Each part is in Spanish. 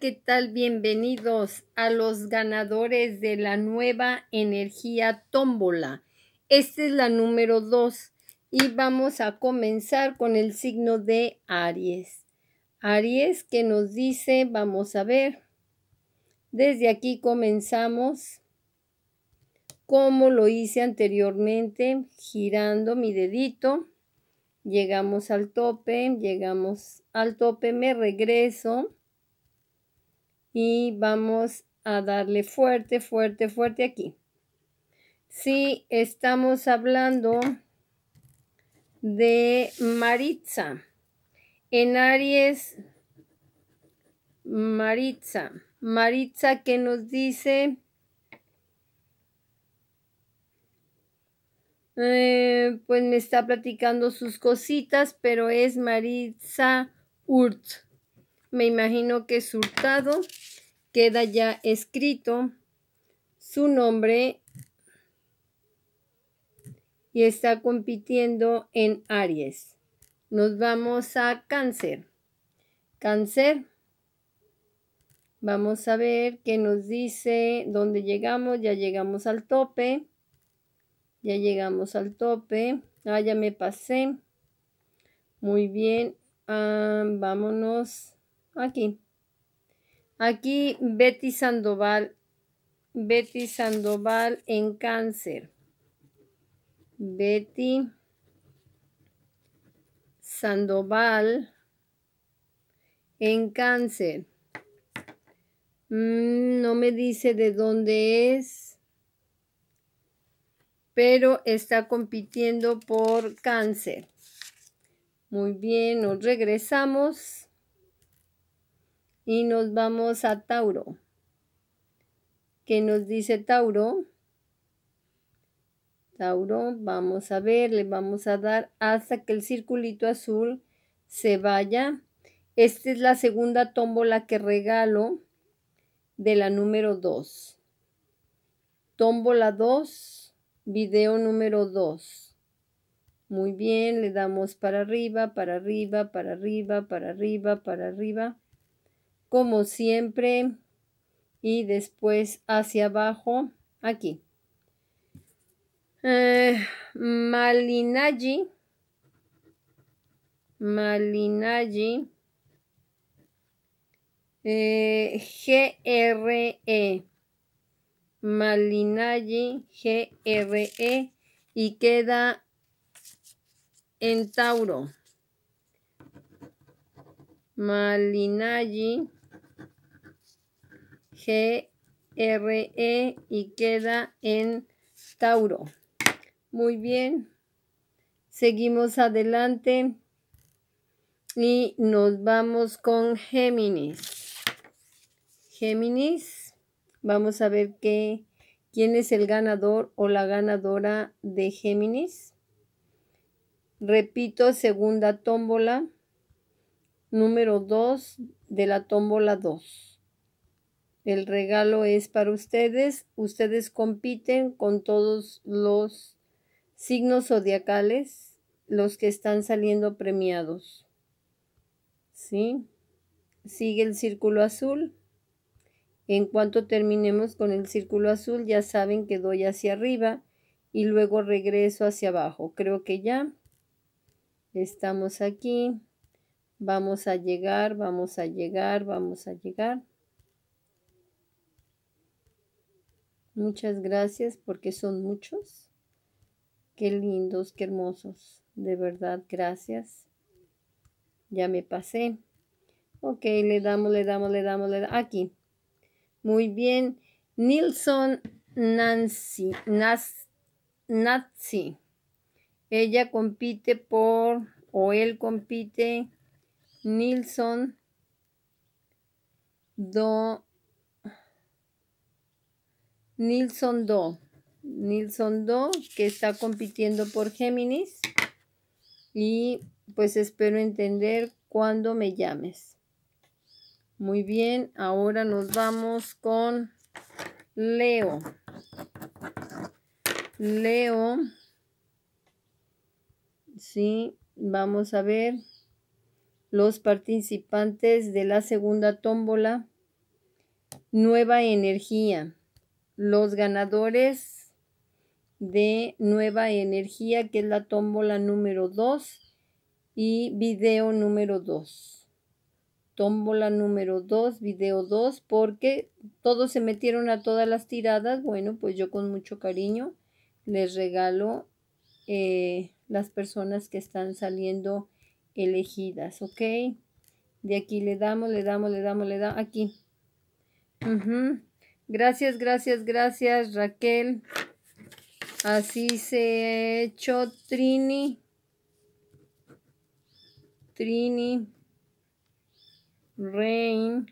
¿Qué tal? Bienvenidos a los ganadores de la nueva energía tómbola. Esta es la número 2 y vamos a comenzar con el signo de Aries. Aries que nos dice, vamos a ver, desde aquí comenzamos como lo hice anteriormente, girando mi dedito, llegamos al tope, llegamos al tope, me regreso y vamos a darle fuerte, fuerte, fuerte aquí. Si estamos hablando de Maritza, en Aries, Maritza, Maritza que nos dice... Eh, pues me está platicando sus cositas, pero es Maritza Urt me imagino que Surtado, queda ya escrito su nombre y está compitiendo en Aries. Nos vamos a Cáncer. Cáncer. Vamos a ver qué nos dice, dónde llegamos, ya llegamos al tope. Ya llegamos al tope. Ah, ya me pasé. Muy bien. Ah, vámonos Aquí. Aquí Betty Sandoval. Betty Sandoval en cáncer. Betty Sandoval en cáncer. Mm, no me dice de dónde es, pero está compitiendo por cáncer. Muy bien, nos regresamos. Y nos vamos a Tauro. ¿Qué nos dice Tauro? Tauro, vamos a ver, le vamos a dar hasta que el circulito azul se vaya. Esta es la segunda tómbola que regalo de la número 2. Tómbola 2, video número 2. Muy bien, le damos para arriba, para arriba, para arriba, para arriba, para arriba como siempre y después hacia abajo aquí. Eh, Malinaji. Malinaji. Eh, GRE. Malinaji GRE y queda en Tauro. G-R-E y queda en Tauro. Muy bien. Seguimos adelante y nos vamos con Géminis. Géminis, vamos a ver qué, quién es el ganador o la ganadora de Géminis. Repito, segunda tómbola, número 2 de la tómbola 2. El regalo es para ustedes. Ustedes compiten con todos los signos zodiacales, los que están saliendo premiados. ¿Sí? Sigue el círculo azul. En cuanto terminemos con el círculo azul, ya saben que doy hacia arriba y luego regreso hacia abajo. Creo que ya estamos aquí. Vamos a llegar, vamos a llegar, vamos a llegar. Muchas gracias porque son muchos. Qué lindos, qué hermosos. De verdad, gracias. Ya me pasé. Ok, le damos, le damos, le damos, le damos. Aquí. Muy bien. Nilsson Nancy. Nas, Nancy. Ella compite por, o él compite, Nilsson. Do, Nilson Do. Nilson Do, que está compitiendo por Géminis. Y pues espero entender cuando me llames. Muy bien, ahora nos vamos con Leo. Leo. Sí, vamos a ver los participantes de la segunda tómbola. Nueva energía los ganadores de Nueva Energía, que es la tómbola número 2 y video número 2. Tómbola número 2, video 2, porque todos se metieron a todas las tiradas. Bueno, pues yo con mucho cariño les regalo eh, las personas que están saliendo elegidas, ¿ok? De aquí le damos, le damos, le damos, le damos, aquí. Gracias, gracias, gracias, Raquel. Así se echó Trini. Trini. Rain.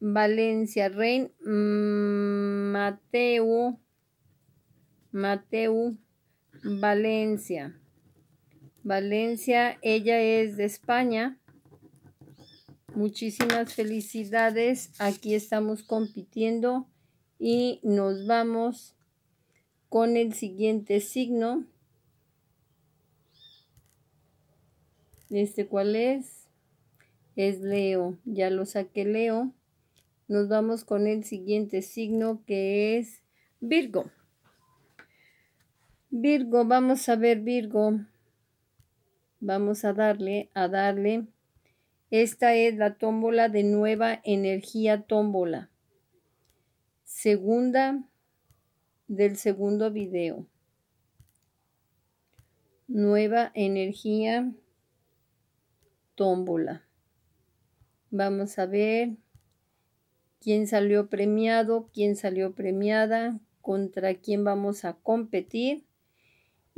Valencia, Rain. Mm, Mateo. Mateo. Valencia. Valencia, ella es de España. Muchísimas felicidades. Aquí estamos compitiendo y nos vamos con el siguiente signo. ¿Este cuál es? Es Leo. Ya lo saqué Leo. Nos vamos con el siguiente signo que es Virgo. Virgo, vamos a ver Virgo. Vamos a darle, a darle. Esta es la tómbola de nueva energía tómbola. Segunda del segundo video. Nueva energía tómbola. Vamos a ver quién salió premiado, quién salió premiada, contra quién vamos a competir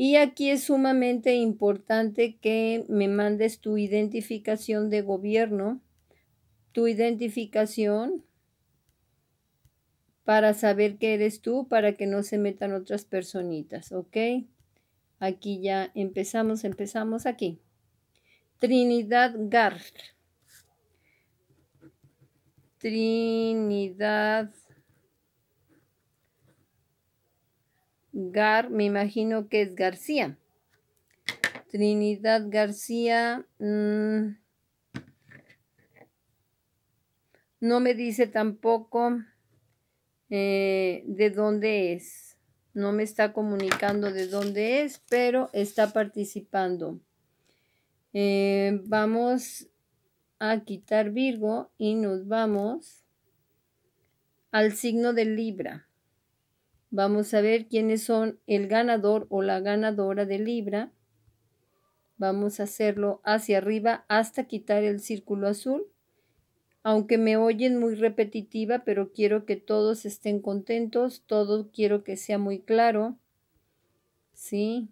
y aquí es sumamente importante que me mandes tu identificación de gobierno, tu identificación para saber que eres tú, para que no se metan otras personitas, ¿ok? Aquí ya empezamos, empezamos aquí. Trinidad Gar. Trinidad Gar, me imagino que es García. Trinidad García. Mm, no me dice tampoco eh, de dónde es. No me está comunicando de dónde es, pero está participando. Eh, vamos a quitar Virgo y nos vamos al signo de Libra. Vamos a ver quiénes son el ganador o la ganadora de Libra. Vamos a hacerlo hacia arriba hasta quitar el círculo azul. Aunque me oyen muy repetitiva, pero quiero que todos estén contentos, todo quiero que sea muy claro. ¿Sí?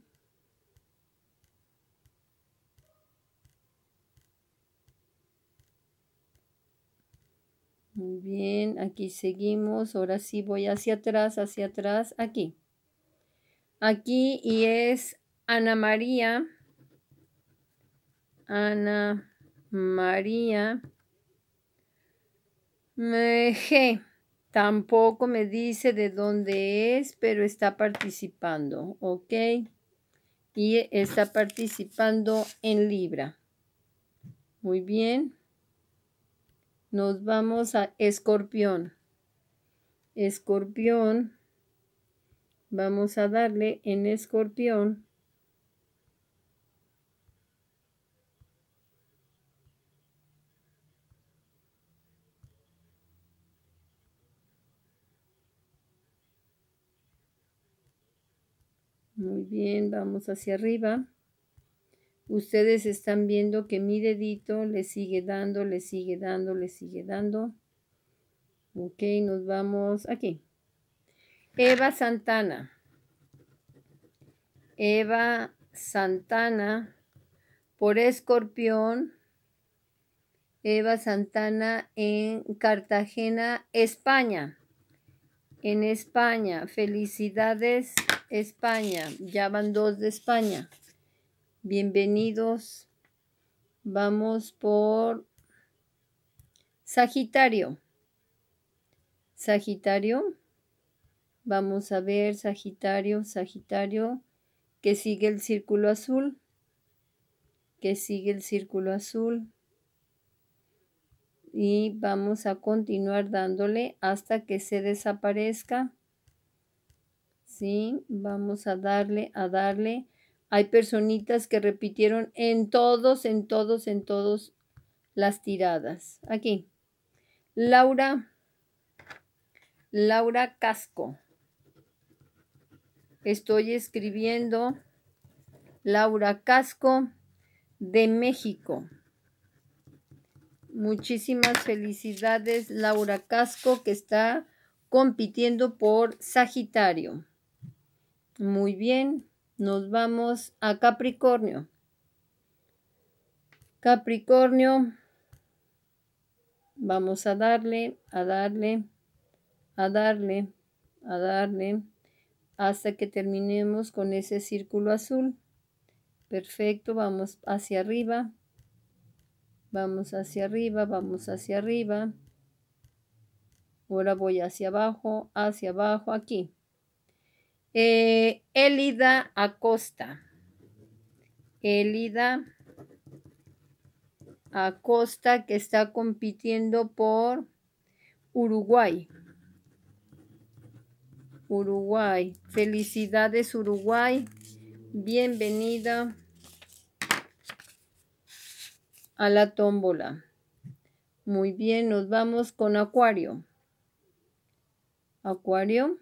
Muy bien, aquí seguimos. Ahora sí voy hacia atrás, hacia atrás, aquí. Aquí y es Ana María. Ana María. G. Tampoco me dice de dónde es, pero está participando, ¿ok? Y está participando en Libra. Muy bien. Nos vamos a escorpión. Escorpión. Vamos a darle en escorpión. Muy bien, vamos hacia arriba. Ustedes están viendo que mi dedito le sigue dando, le sigue dando, le sigue dando. Ok, nos vamos aquí. Eva Santana. Eva Santana por escorpión. Eva Santana en Cartagena, España. En España. Felicidades, España. Ya van dos de España. Bienvenidos. Vamos por Sagitario. Sagitario. Vamos a ver Sagitario, Sagitario, que sigue el círculo azul, que sigue el círculo azul. Y vamos a continuar dándole hasta que se desaparezca. Sí, vamos a darle, a darle hay personitas que repitieron en todos, en todos, en todos las tiradas. Aquí. Laura. Laura Casco. Estoy escribiendo Laura Casco de México. Muchísimas felicidades Laura Casco que está compitiendo por Sagitario. Muy bien nos vamos a Capricornio. Capricornio, vamos a darle, a darle, a darle, a darle, hasta que terminemos con ese círculo azul. Perfecto, vamos hacia arriba, vamos hacia arriba, vamos hacia arriba. Ahora voy hacia abajo, hacia abajo, aquí. Eh, Elida Acosta. Elida Acosta que está compitiendo por Uruguay. Uruguay. Felicidades Uruguay. Bienvenida a la tómbola. Muy bien, nos vamos con Acuario. Acuario.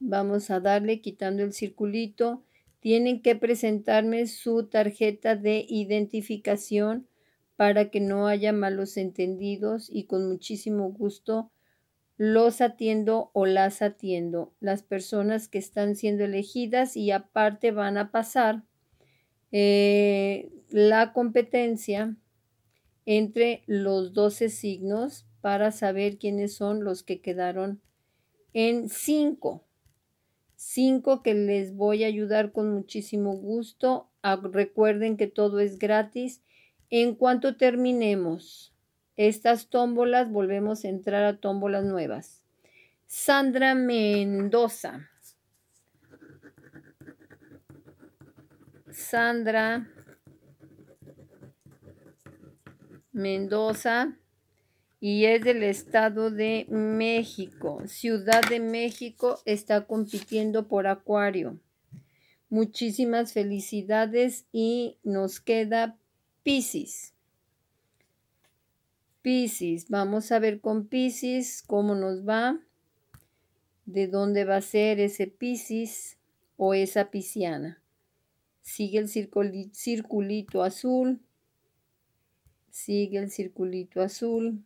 Vamos a darle quitando el circulito. Tienen que presentarme su tarjeta de identificación para que no haya malos entendidos y con muchísimo gusto los atiendo o las atiendo, las personas que están siendo elegidas y aparte van a pasar eh, la competencia entre los 12 signos para saber quiénes son los que quedaron en 5. Cinco, que les voy a ayudar con muchísimo gusto. Ah, recuerden que todo es gratis. En cuanto terminemos estas tómbolas, volvemos a entrar a tómbolas nuevas. Sandra Mendoza. Sandra Mendoza y es del Estado de México. Ciudad de México está compitiendo por Acuario. Muchísimas felicidades y nos queda Pisces. Pisces, vamos a ver con Pisces cómo nos va, de dónde va a ser ese Pisces o esa pisciana. Sigue el circulito azul, sigue el circulito azul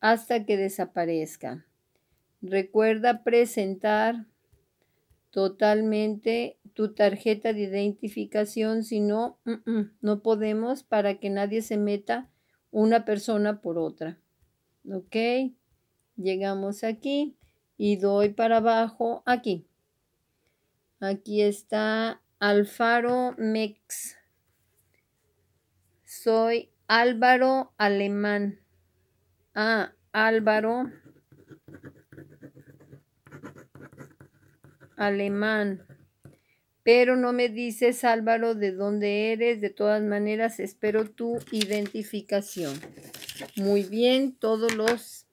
hasta que desaparezca. Recuerda presentar totalmente tu tarjeta de identificación, si no, no podemos para que nadie se meta una persona por otra. Ok, llegamos aquí y doy para abajo aquí. Aquí está Alfaro Mex. Soy Álvaro Alemán a Álvaro Alemán. Pero no me dices, Álvaro, de dónde eres. De todas maneras, espero tu identificación. Muy bien, todos los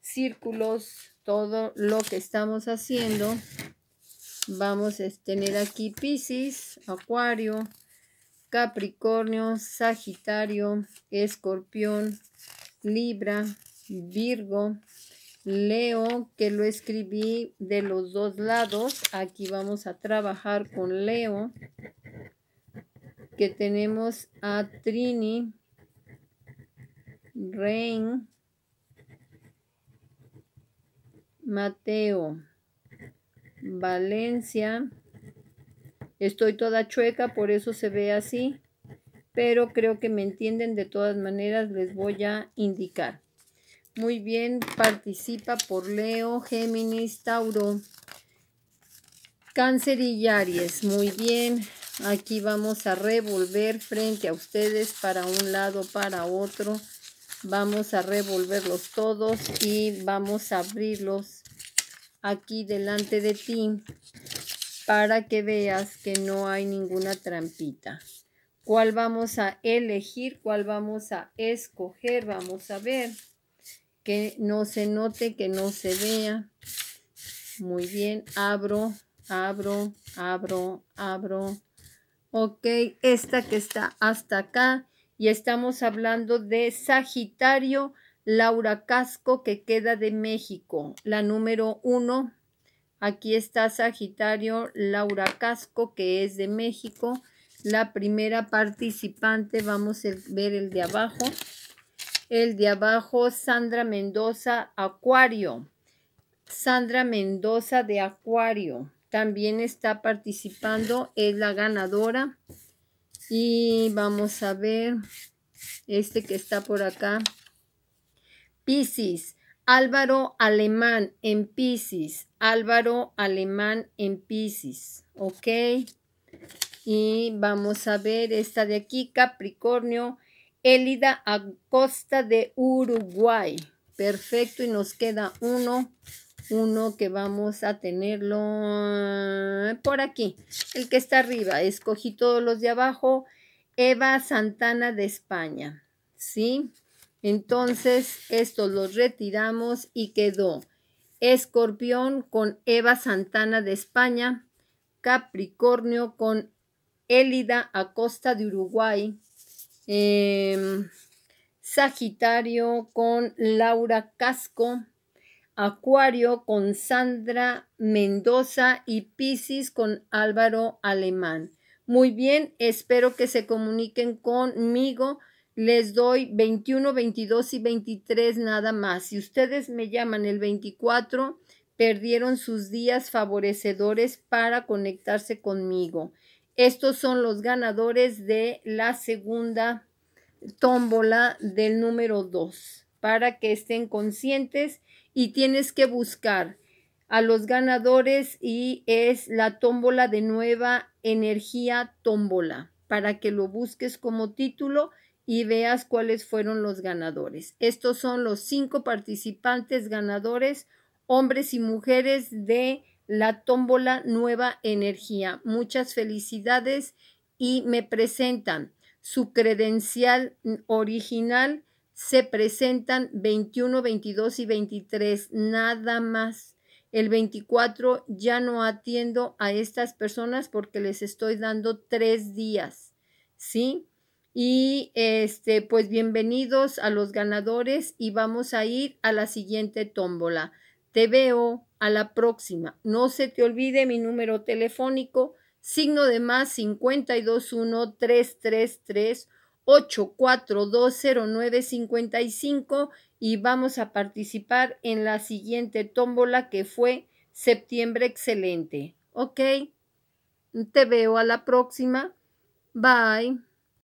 círculos, todo lo que estamos haciendo. Vamos a tener aquí Pisces, Acuario, Capricornio, Sagitario, Escorpión, Libra, Virgo, Leo, que lo escribí de los dos lados. Aquí vamos a trabajar con Leo. Que tenemos a Trini, Rain, Mateo, Valencia. Estoy toda chueca, por eso se ve así pero creo que me entienden. De todas maneras, les voy a indicar. Muy bien, participa por Leo, Géminis, Tauro, Cáncer y Aries. Muy bien, aquí vamos a revolver frente a ustedes para un lado, para otro. Vamos a revolverlos todos y vamos a abrirlos aquí delante de ti para que veas que no hay ninguna trampita cuál vamos a elegir, cuál vamos a escoger, vamos a ver. Que no se note, que no se vea. Muy bien, abro, abro, abro, abro. Ok, esta que está hasta acá. Y estamos hablando de Sagitario Laura Casco, que queda de México. La número uno. Aquí está Sagitario Laura Casco, que es de México la primera participante. Vamos a ver el de abajo. El de abajo, Sandra Mendoza, Acuario. Sandra Mendoza de Acuario. También está participando, es la ganadora. Y vamos a ver este que está por acá. Piscis. Álvaro Alemán en Piscis. Álvaro Alemán en Piscis. Ok. Y vamos a ver esta de aquí, Capricornio, Élida a costa de Uruguay. Perfecto, y nos queda uno, uno que vamos a tenerlo ah, por aquí. El que está arriba, escogí todos los de abajo, Eva Santana de España, ¿sí? Entonces, estos los retiramos y quedó Escorpión con Eva Santana de España, Capricornio con Élida costa de Uruguay, em, Sagitario con Laura Casco, Acuario con Sandra Mendoza y Piscis con Álvaro Alemán. Muy bien, espero que se comuniquen conmigo. Les doy 21, 22 y 23 nada más. Si ustedes me llaman el 24, perdieron sus días favorecedores para conectarse conmigo. Estos son los ganadores de la segunda tómbola del número 2 para que estén conscientes y tienes que buscar a los ganadores y es la tómbola de nueva energía tómbola para que lo busques como título y veas cuáles fueron los ganadores. Estos son los cinco participantes ganadores, hombres y mujeres de la tómbola Nueva Energía. Muchas felicidades y me presentan su credencial original. Se presentan 21, 22 y 23, nada más. El 24 ya no atiendo a estas personas porque les estoy dando tres días, ¿sí? Y este, pues bienvenidos a los ganadores y vamos a ir a la siguiente tómbola. Te veo a la próxima. No se te olvide mi número telefónico, signo de más 521-333-8420955 y vamos a participar en la siguiente tómbola que fue septiembre excelente. ¿Ok? Te veo a la próxima. Bye.